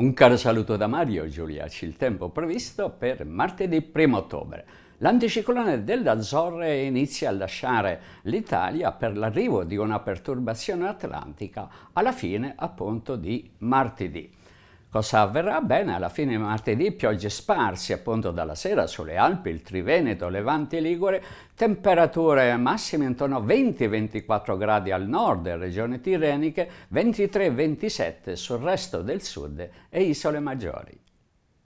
Un caro saluto da Mario Giuliaci, il tempo previsto per martedì 1 ottobre. L'anticiclone dell'Azzorre inizia a lasciare l'Italia per l'arrivo di una perturbazione atlantica alla fine appunto di martedì. Cosa avverrà? Bene, alla fine martedì piogge sparse appunto dalla sera sulle Alpi, il Triveneto, Levante e Ligure, temperature massime intorno a 20-24 gradi al nord e regioni tirreniche, 23-27 sul resto del sud e isole maggiori.